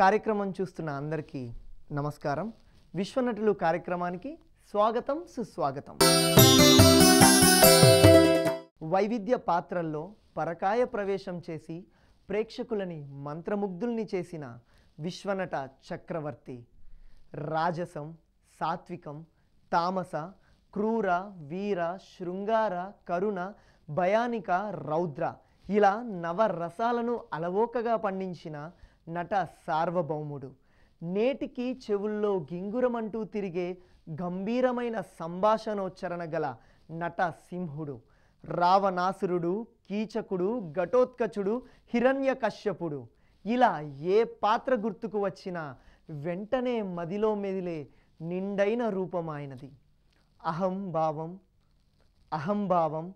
కార్యక్రమం చూస్తున్న అందరికీ నమస్కారం విశ్వనటులు కార్యక్రమానికి స్వాగతం సుస్వాగతం వైవిధ్య పాత్రల్లో పరకాయ ప్రవేశం చేసి ప్రేక్షకులని మంత్రముగ్ధుల్ని చేసిన విశ్వనట చక్రవర్తి రాజసం సాత్వికం తామస క్రూర వీర శృంగార కరుణ భయానిక రౌద్ర ఇలా నవరసాలను అలవోకగా పండించిన నట సార్వభౌముడు నేటికి చెవుల్లో గింగురమంటూ తిరిగే గంభీరమైన సంభాషణోచ్చరణ గల నట సింహుడు రావణాసురుడు కీచకుడు ఘటోత్కచుడు హిరణ్యకశ్యపుడు ఇలా ఏ పాత్ర గుర్తుకు వచ్చినా వెంటనే మదిలో మెదిలే నిండైన రూపమాయనది అహంభావం అహంభావం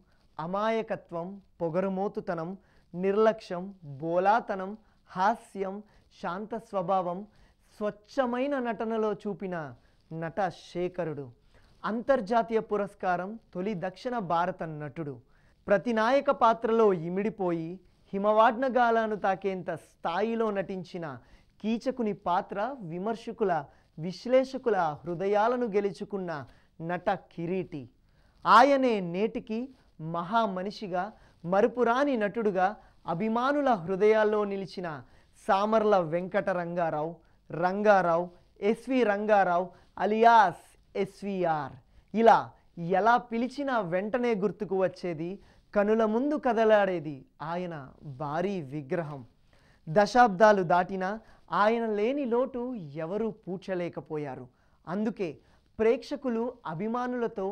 అమాయకత్వం పొగరుమోతుతనం నిర్లక్ష్యం బోలాతనం హాస్యం శాంత స్వభావం స్వచ్ఛమైన నటనలో చూపిన నట శేఖరుడు అంతర్జాతీయ పురస్కారం తొలి దక్షిణ భారత నటుడు ప్రతి నాయక పాత్రలో ఇమిడిపోయి హిమవాడ్నగాలను తాకేంత స్థాయిలో నటించిన కీచకుని పాత్ర విమర్శకుల విశ్లేషకుల హృదయాలను గెలుచుకున్న నట కిరీటి ఆయనే నేటికి మహామనిషిగా మరుపురాని నటుడుగా అభిమానుల హృదయాల్లో నిలిచిన Samarla Venkata Rangarao Rangarao S V Rangarao alias SVR ఇలా ఎలా పిలిచినా వెంటనే గుర్తుకు వచ్చేది కనుల ముందు కదలాడేది ఆయన భారీ విగ్రహం దశాబ్దాలు దాటినా ఆయన లేని లోటు ఎవరూ పూడ్చలేకపోయారు అందుకే ప్రేక్షకులు అభిమానులతో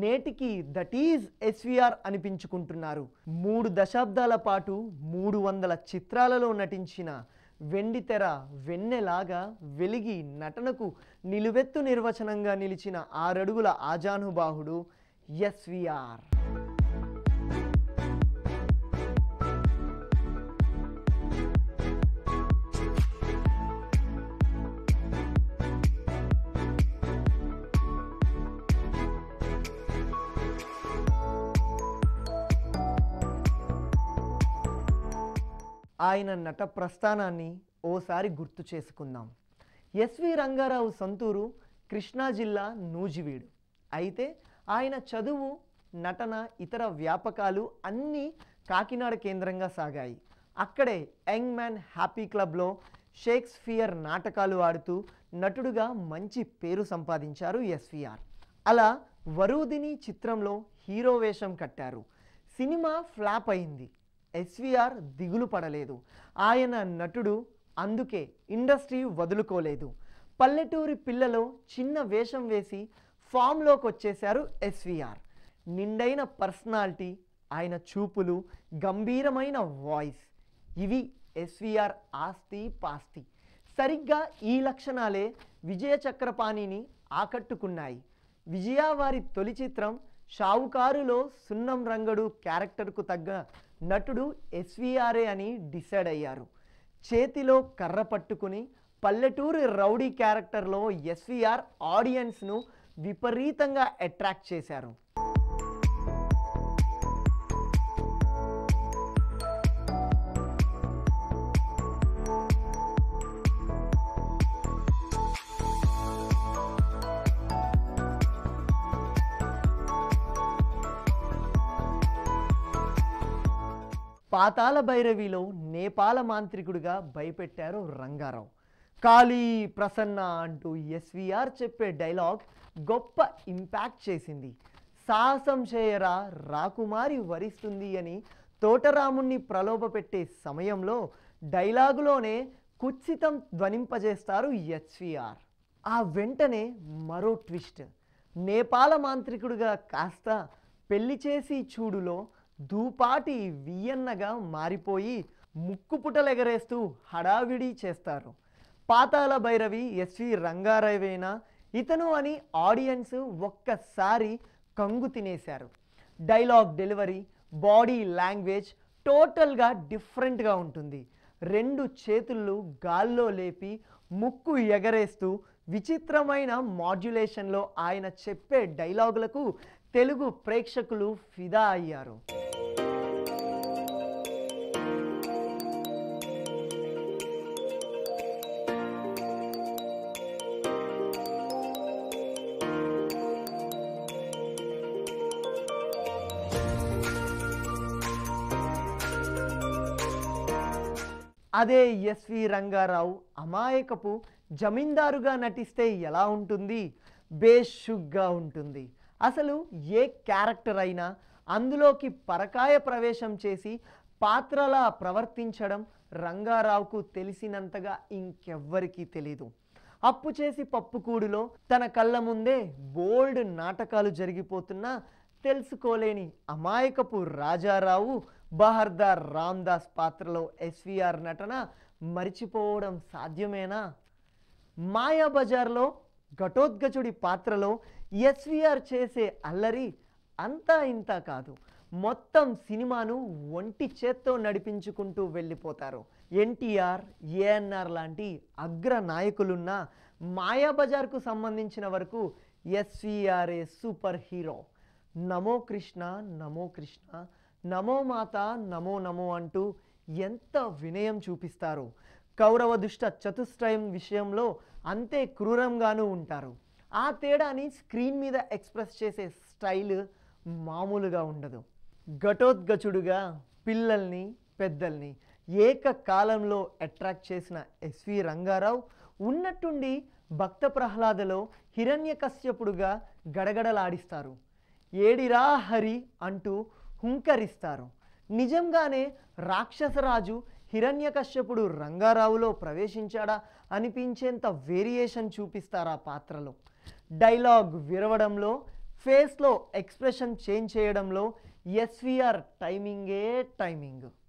నేటికి దట్ ఈజ్ ఎస్విఆర్ అనిపించుకుంటున్నారు మూడు దశాబ్దాల పాటు మూడు వందల చిత్రాలలో నటించిన వెండితెర వెన్నెలాగా వెలిగి నటనకు నిలువెత్తు నిర్వచనంగా నిలిచిన ఆరడుగుల ఆజానుబాహుడు ఎస్విఆర్ ఆయన నట ప్రస్థానాన్ని ఓసారి గుర్తు చేసుకుందాం ఎస్వి రంగారావు సంతూరు కృష్ణా జిల్లా నూజివీడు అయితే ఆయన చదువు నటన ఇతర వ్యాపకాలు అన్నీ కాకినాడ కేంద్రంగా సాగాయి అక్కడే యంగ్ మ్యాన్ హ్యాపీ క్లబ్లో షేక్స్పియర్ నాటకాలు ఆడుతూ నటుడుగా మంచి పేరు సంపాదించారు ఎస్వీఆర్ అలా వరుదిని చిత్రంలో హీరో వేషం కట్టారు సినిమా ఫ్లాప్ అయింది ఎస్వీఆర్ దిగులు పడలేదు ఆయన నటుడు అందుకే ఇండస్ట్రీ వదులుకోలేదు పల్లెటూరి పిల్లలు చిన్న వేషం వేసి ఫామ్లోకి వచ్చేశారు ఎస్వీఆర్ నిండైన పర్సనాలిటీ ఆయన చూపులు గంభీరమైన వాయిస్ ఇవి ఎస్వీఆర్ ఆస్తి పాస్తి సరిగ్గా ఈ లక్షణాలే విజయ చక్రపాణిని ఆకట్టుకున్నాయి విజయవారి తొలి చిత్రం షావుకారులో సున్నం రంగడు క్యారెక్టర్కు తగ్గ నటుడు ఎస్వీఆర్ఏ అని డిసైడ్ అయ్యారు చేతిలో కర్ర పట్టుకుని పల్లెటూరి రౌడీ క్యారెక్టర్లో ఎస్వీఆర్ ఆడియన్స్ను విపరీతంగా అట్రాక్ట్ చేశారు పాతాల భైరవిలో నేపాల మాంత్రికుడిగా భయపెట్టారు రంగారావు కాళీ ప్రసన్న అంటూ ఎస్విఆర్ చెప్పే డైలాగ్ గొప్ప ఇంపాక్ట్ చేసింది సాహసం చేయరా రాకుమారి వరిస్తుంది అని తోటరాముణ్ణి ప్రలోభపెట్టే సమయంలో డైలాగులోనే కుత్సితం ధ్వనింపజేస్తారు ఎస్విఆర్ ఆ వెంటనే మరో ట్విస్ట్ నేపాల మాంత్రికుడిగా కాస్త పెళ్లి చేసి చూడులో దూపాటి వియన్నగా మారిపోయి ముక్కుపుటలెగరేస్తూ హడావిడి చేస్తారు పాతాల భైరవి ఎస్వి రంగారావేనా ఇతను అని ఆడియన్స్ ఒక్కసారి కంగు తినేశారు డైలాగ్ డెలివరీ బాడీ లాంగ్వేజ్ టోటల్గా డిఫరెంట్గా ఉంటుంది రెండు చేతులు గాల్లో లేపి ముక్కు ఎగరేస్తూ విచిత్రమైన మాడ్యులేషన్లో ఆయన చెప్పే డైలాగులకు తెలుగు ప్రేక్షకులు ఫిదా అయ్యారు అదే ఎస్వి రంగారావు అమాయకపు జమీందారుగా నటిస్తే ఎలా ఉంటుంది బేషుగ్గా ఉంటుంది అసలు ఏ క్యారెక్టర్ అయినా అందులోకి పరకాయ ప్రవేశం చేసి పాత్రలా ప్రవర్తించడం రంగారావుకు తెలిసినంతగా ఇంకెవ్వరికీ తెలీదు అప్పు చేసి పప్పుకూడులో తన కళ్ళ ముందే బోల్డ్ నాటకాలు జరిగిపోతున్నా తెలుసుకోలేని అమాయకపు రాజారావు బహర్దార్ రామ్దాస్ పాత్రలో ఎస్విఆర్ నటన మరిచిపోవడం సాధ్యమేనా మాయాబజార్లో ఘటోద్గజుడి పాత్రలో ఎస్విఆర్ చేసే అల్లరి అంతా ఇంత కాదు మొత్తం సినిమాను ఒంటి చేత్తో నడిపించుకుంటూ వెళ్ళిపోతారు ఎన్టీఆర్ ఏఎన్ఆర్ లాంటి అగ్ర నాయకులున్న మాయాబజార్కు సంబంధించిన వరకు ఎస్వీఆర్ఏ సూపర్ హీరో నమో కృష్ణ నమో కృష్ణ నమో మాత నమో నమో అంటూ ఎంత వినయం చూపిస్తారు కౌరవ దుష్ట చతుష్టయం విషయంలో అంతే క్రూరంగానూ ఉంటారు ఆ తేడాని స్క్రీన్ మీద ఎక్స్ప్రెస్ చేసే స్టైల్ మామూలుగా ఉండదు ఘటోద్గచుడుగా పిల్లల్ని పెద్దల్ని ఏకకాలంలో అట్రాక్ట్ చేసిన ఎస్వి రంగారావు ఉన్నట్టుండి భక్త ప్రహ్లాదలో హిరణ్యకశ్యపుడుగా గడగడలాడిస్తారు ఏడిరా హరి అంటూ హుంకరిస్తారు నిజంగానే రాక్షసరాజు హిరణ్యకశ్యపుడు రంగారావులో ప్రవేశించాడా అనిపించేంత వేరియేషన్ చూపిస్తారా పాత్రలో డైలాగ్ విరవడంలో ఫేస్లో ఎక్స్ప్రెషన్ చేంజ్ చేయడంలో ఎస్వీఆర్ టైమింగే టైమింగ్